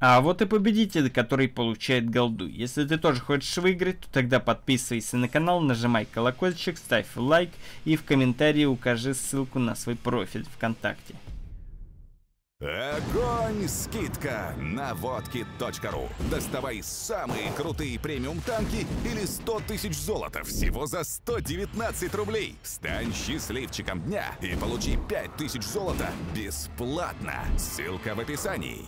А вот и победитель, который получает голду. Если ты тоже хочешь выиграть, то тогда подписывайся на канал, нажимай колокольчик, ставь лайк и в комментарии укажи ссылку на свой профиль ВКонтакте. Огонь! Скидка на водки.ру. Доставай самые крутые премиум танки или 100 тысяч золота всего за 119 рублей. Стань счастливчиком дня и получи 5 тысяч золота бесплатно. Ссылка в описании.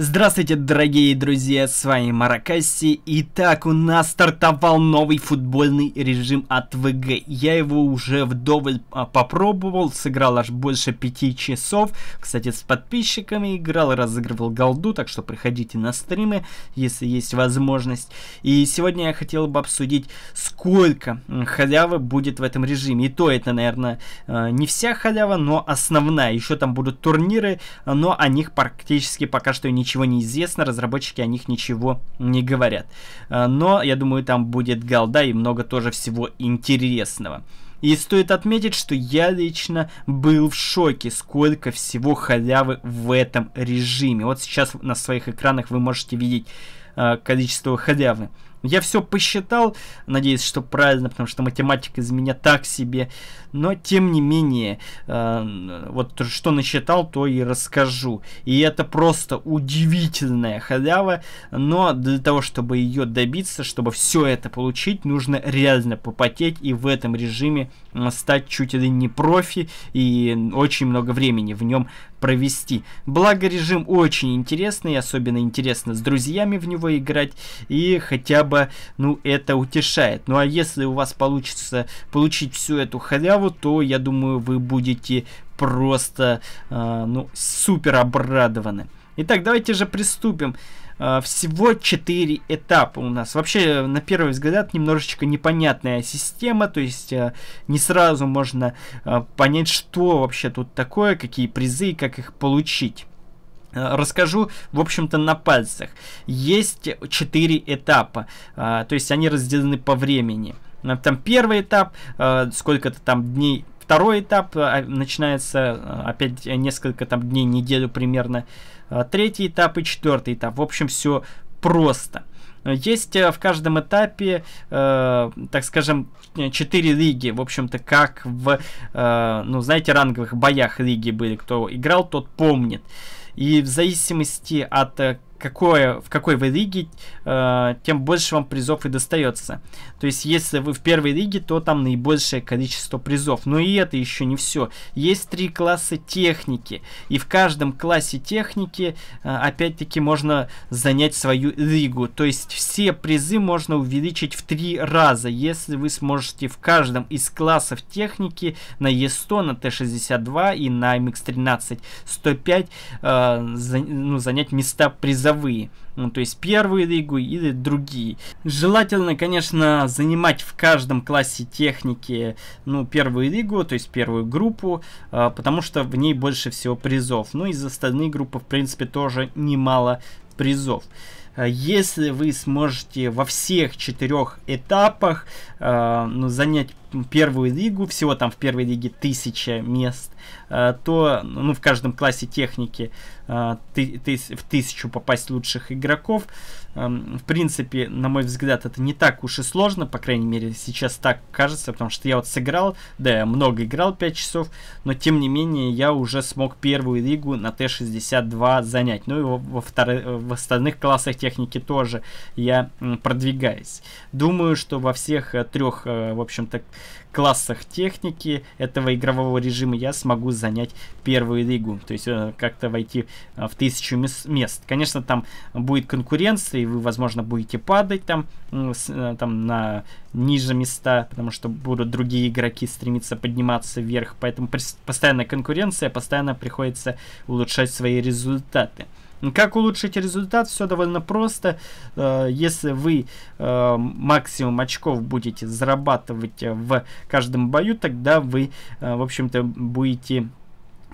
Здравствуйте, дорогие друзья, с вами Маракаси. Итак, у нас стартовал новый футбольный режим от ВГ. Я его уже вдоволь а, попробовал, сыграл аж больше пяти часов. Кстати, с подписчиками играл, разыгрывал голду, так что приходите на стримы, если есть возможность. И сегодня я хотел бы обсудить, сколько халявы будет в этом режиме. И то это, наверное, э, не вся халява, но основная. Еще там будут турниры, но о них практически пока что ничего ничего не известно, разработчики о них ничего не говорят. Э, но, я думаю, там будет голда и много тоже всего интересного. И стоит отметить, что я лично был в шоке, сколько всего халявы в этом режиме. Вот сейчас на своих экранах вы можете видеть э, количество халявы. Я все посчитал, надеюсь, что правильно, потому что математика из меня так себе. Но, тем не менее, э, вот что насчитал, то и расскажу. И это просто удивительная халява, но для того, чтобы ее добиться, чтобы все это получить, нужно реально попотеть и в этом режиме стать чуть ли не профи, и очень много времени в нем провести. Благо режим очень интересный, особенно интересно с друзьями в него играть, и хотя бы, ну, это утешает. Ну, а если у вас получится получить всю эту халяву, то, я думаю, вы будете просто, э, ну, супер обрадованы. Итак, давайте же приступим. А, всего 4 этапа у нас. Вообще, на первый взгляд, немножечко непонятная система, то есть а, не сразу можно а, понять, что вообще тут такое, какие призы и как их получить. Расскажу, в общем-то, на пальцах. Есть 4 этапа, то есть они разделены по времени. Там первый этап, сколько-то там дней Второй этап э, а, начинается э, опять э, несколько там дней, неделю примерно. Третий этап и четвертый этап. В общем, все просто. Есть в каждом этапе, э, так скажем, 4 лиги, в общем-то, как в, э, ну, знаете, ранговых боях лиги были. Кто играл, тот помнит. И в зависимости от какое, в какой вы лиге, э, тем больше вам призов и достается. То есть, если вы в первой лиге, то там наибольшее количество призов. Но и это еще не все. Есть три класса техники. И в каждом классе техники, э, опять-таки, можно занять свою лигу. То есть, все призы можно увеличить в три раза, если вы сможете в каждом из классов техники на Е100, на Т-62 и на МХ-13 105 э, за, ну, занять места призов призовые. Ну, то есть первую лигу или другие. Желательно, конечно, занимать в каждом классе техники, ну, первую лигу, то есть первую группу, э, потому что в ней больше всего призов. Ну, и за остальные группы, в принципе, тоже немало призов. А, если вы сможете во всех четырех этапах э, ну, занять первую лигу, всего там в первой лиге тысяча мест, э, то ну, в каждом классе техники э, ты, ты, в тысячу попасть лучших игроков. Эм, в принципе, на мой взгляд, это не так уж и сложно, по крайней мере, сейчас так кажется, потому что я вот сыграл, да, я много играл 5 часов, но тем не менее я уже смог первую лигу на Т-62 занять. Ну и во, вторых, в остальных классах техники тоже я продвигаюсь. Думаю, что во всех э, трех, в общем-то, классах техники этого игрового режима я смогу занять первую лигу. То есть э, как-то войти э, в тысячу мест. Конечно, там будет конкуренция, и вы, возможно, будете падать там, э, там на ниже места, потому что будут другие игроки стремиться подниматься вверх. Поэтому постоянная конкуренция, постоянно приходится улучшать свои результаты. Ну, как улучшить результат? Все довольно просто. Э, если вы э, максимум очков будете зарабатывать в каждом бою, тогда вы, э, в общем-то, будете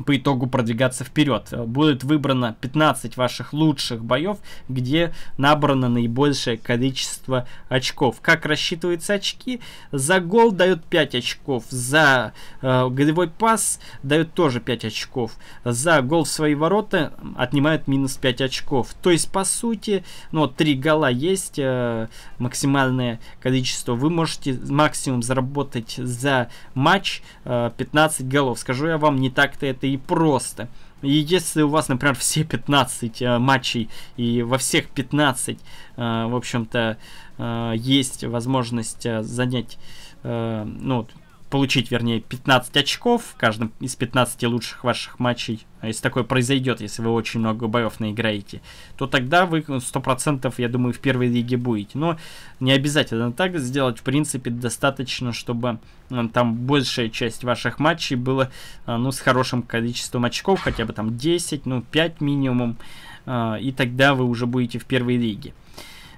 по итогу продвигаться вперед. Будет выбрано 15 ваших лучших боев, где набрано наибольшее количество очков. Как рассчитываются очки? За гол дают 5 очков, за э, голевой пас дают тоже 5 очков, за гол в свои ворота отнимают минус 5 очков. То есть, по сути, ну, 3 гола есть, э, максимальное количество. Вы можете максимум заработать за матч э, 15 голов. Скажу я вам, не так-то это это и просто. И если у вас, например, все 15 э, матчей, и во всех 15, э, в общем-то, э, есть возможность э, занять, э, ну, получить, вернее, 15 очков в каждом из 15 лучших ваших матчей, а если такое произойдет, если вы очень много боев наиграете, то тогда вы 100%, я думаю, в первой лиге будете. Но не обязательно так сделать, в принципе, достаточно, чтобы э, там большая часть ваших матчей была, э, ну, с хорошим количеством очков, хотя бы там 10, ну, 5 минимум, э, и тогда вы уже будете в первой лиге.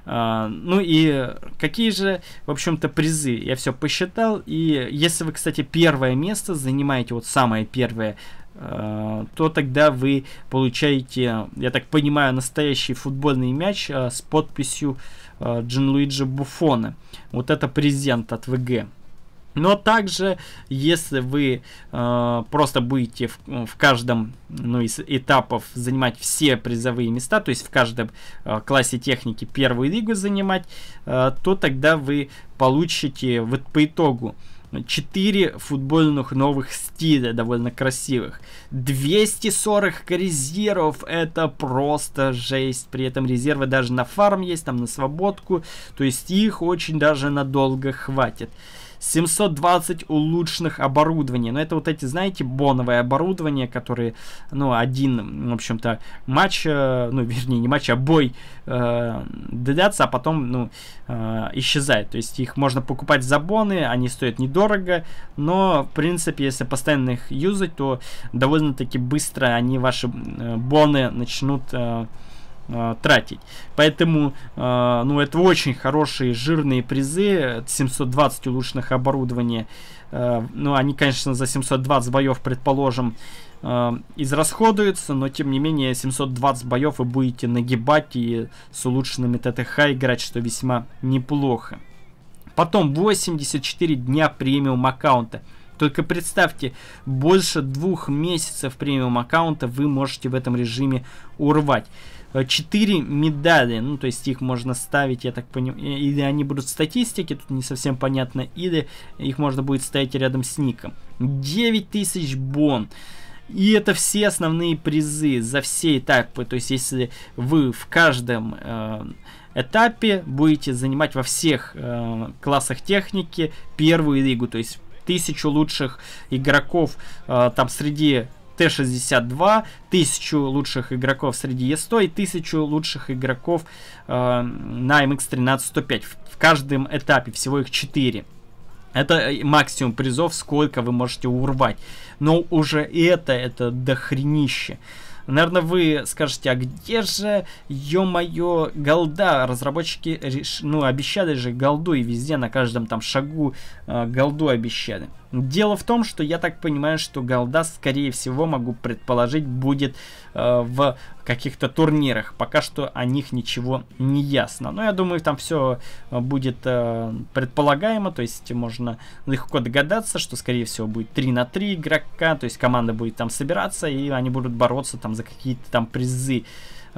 А, ну и какие же, в общем-то, призы? Я все посчитал. И если вы, кстати, первое место занимаете, вот самое первое, а, то тогда вы получаете, я так понимаю, настоящий футбольный мяч а, с подписью Джинлуиджи Буфона. Вот это презент от ВГ. Но также, если вы э, просто будете в, в каждом ну, из этапов занимать все призовые места, то есть в каждом э, классе техники первую лигу занимать, э, то тогда вы получите вот по итогу 4 футбольных новых стиля, довольно красивых. 240 резервов, это просто жесть. При этом резервы даже на фарм есть, там на свободку. То есть их очень даже надолго хватит. 720 улучшенных оборудований. Но это вот эти, знаете, боновые оборудования, которые, ну, один, в общем-то, матч, э, ну, вернее, не матч, а бой э, длятся, а потом, ну, э, исчезает. То есть их можно покупать за боны, они стоят недорого, но, в принципе, если постоянно их юзать, то довольно-таки быстро они ваши э, боны начнут... Э, Э, тратить. Поэтому, э, ну, это очень хорошие жирные призы, 720 улучшенных оборудования. Э, ну, они, конечно, за 720 боев, предположим, э, израсходуются, но, тем не менее, 720 боев вы будете нагибать и с улучшенными ТТХ играть, что весьма неплохо. Потом 84 дня премиум аккаунта. Только представьте, больше двух месяцев премиум аккаунта вы можете в этом режиме урвать. 4 э, медали, ну, то есть их можно ставить, я так понимаю, э, или они будут в статистике, тут не совсем понятно, или их можно будет ставить рядом с ником. 9000 бон. И это все основные призы за все этапы. То есть, если вы в каждом э, этапе будете занимать во всех э, классах техники первую лигу, то есть тысячу лучших игроков э, там среди Т-62, 1000 лучших игроков среди Е100 и 1000 лучших игроков э, на MX-13-105. В, в каждом этапе всего их 4. Это э, максимум призов, сколько вы можете урвать. Но уже это, это дохренище. Наверное, вы скажете, а где же, ё-моё, голда? Разработчики реш... ну, обещали же голду и везде, на каждом там шагу э, голду обещали. Дело в том, что я так понимаю, что голда, скорее всего, могу предположить, будет э, в каких-то турнирах. Пока что о них ничего не ясно. Но я думаю, там все э, будет э, предполагаемо, то есть можно легко догадаться, что, скорее всего, будет 3 на 3 игрока, то есть команда будет там собираться, и они будут бороться там за какие-то там призы. Э,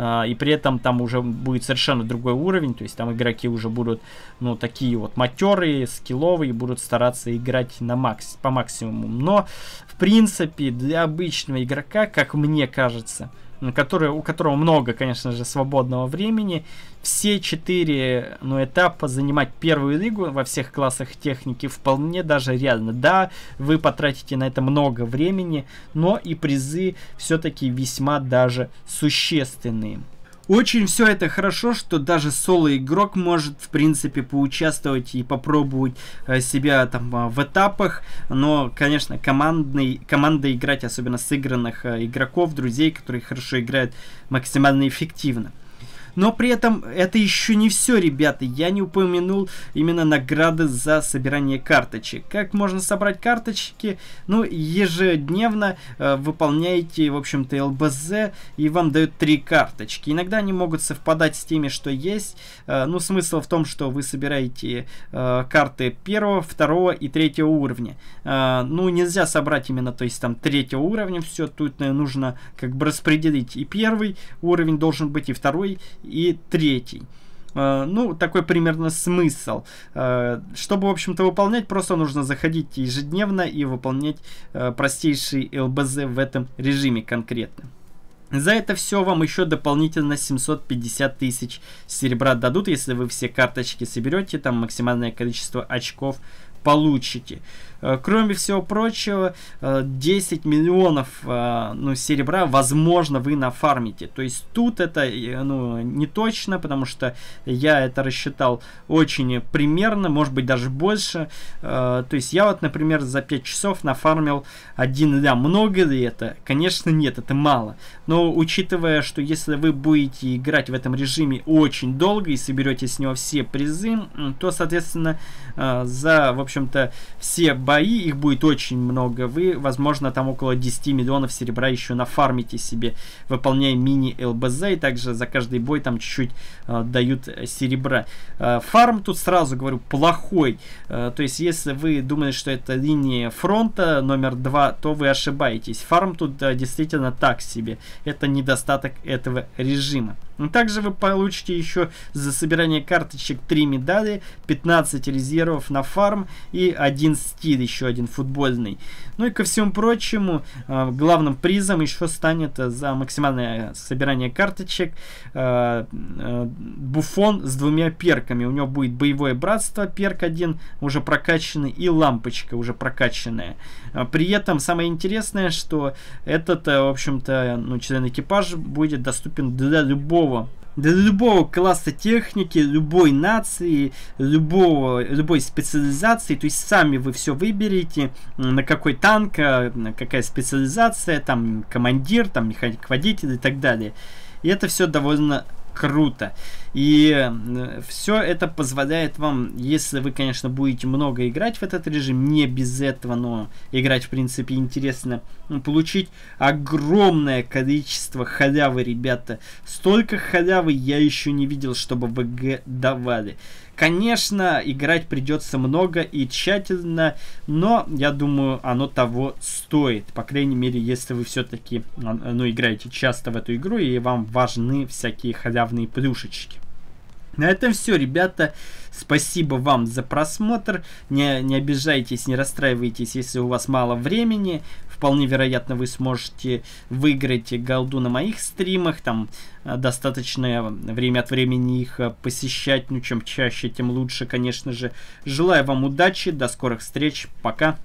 а, и при этом там уже будет совершенно другой уровень, то есть там игроки уже будут, ну, такие вот матерые, скилловые, будут стараться играть на макс, по максимуму. Но, в принципе, для обычного игрока, как мне кажется, который, у которого много, конечно же, свободного времени. Все четыре ну, этапа занимать первую лигу во всех классах техники вполне даже реально. Да, вы потратите на это много времени, но и призы все-таки весьма даже существенные. Очень все это хорошо, что даже соло-игрок может, в принципе, поучаствовать и попробовать э, себя там а, в этапах, но, конечно, командный, команда играть, особенно сыгранных э, игроков, друзей, которые хорошо играют максимально эффективно. Но при этом это еще не все, ребята. Я не упомянул именно награды за собирание карточек. Как можно собрать карточки? Ну, ежедневно э, выполняете, в общем-то, ЛБЗ, и вам дают три карточки. Иногда они могут совпадать с теми, что есть. Э, ну, смысл в том, что вы собираете э, карты первого, второго и третьего уровня. Э, ну, нельзя собрать именно, то есть, там, третьего уровня. Все, тут наверное, э, нужно как бы распределить. И первый уровень должен быть, и второй, и третий. Э, ну, такой примерно смысл. Э, чтобы, в общем-то, выполнять, просто нужно заходить ежедневно и выполнять э, простейший ЛБЗ в этом режиме конкретно. За это все вам еще дополнительно 750 тысяч серебра дадут, если вы все карточки соберете, там максимальное количество очков получите. Э, кроме всего прочего, 10 э, миллионов э, ну, серебра, возможно, вы нафармите. То есть тут это ну, не точно, потому что я это рассчитал очень примерно, может быть, даже больше. То есть я вот, например, за 5 часов нафармил 1 ля. Много ли это? Конечно, нет, это мало. Но учитывая, что если вы будете играть в этом режиме очень долго и соберете с него все призы, то, соответственно, за, в общем-то, все бои, их будет очень много. Вы, возможно, там около 10 миллионов серебра еще нафармите себе, выполняя мини-ЛБЗ. И также за каждый бой там чуть-чуть э, дают э, серебра. Э, фарм тут сразу говорю плохой. Э, то есть, если вы думаете, что это линия фронта номер 2, то вы ошибаетесь. Фарм тут э, действительно так себе. Это недостаток этого режима. Также вы получите еще за собирание карточек 3 медали, 15 резервов на фарм и 1 стиль вид еще один футбольный. Ну и ко всему прочему, э, главным призом еще станет за максимальное собирание карточек э, э, буфон с двумя перками. У него будет боевое братство, перк один уже прокачанный и лампочка уже прокачанная. При этом самое интересное, что этот, в общем-то, ну, член экипажа будет доступен для любого для любого класса техники, любой нации, любого, любой специализации. То есть сами вы все выберете, на какой танк, э, какая специализация, там командир, там механик-водитель и так далее. И это все довольно круто. И э, все это позволяет вам, если вы, конечно, будете много играть в этот режим, не без этого, но играть, в принципе, интересно, ну, получить огромное количество халявы, ребята. Столько халявы я еще не видел, чтобы ВГ давали. Конечно, играть придется много и тщательно, но я думаю, оно того стоит. По крайней мере, если вы все-таки а, ну, играете часто в эту игру и вам важны всякие халявные плюшечки. На этом все, ребята. Спасибо вам за просмотр. Не, не обижайтесь, не расстраивайтесь, если у вас мало времени. Вполне вероятно, вы сможете выиграть голду на моих стримах. Там э, достаточное время от времени их э, посещать. Ну, чем чаще, тем лучше, конечно же. Желаю вам удачи. До скорых встреч. Пока.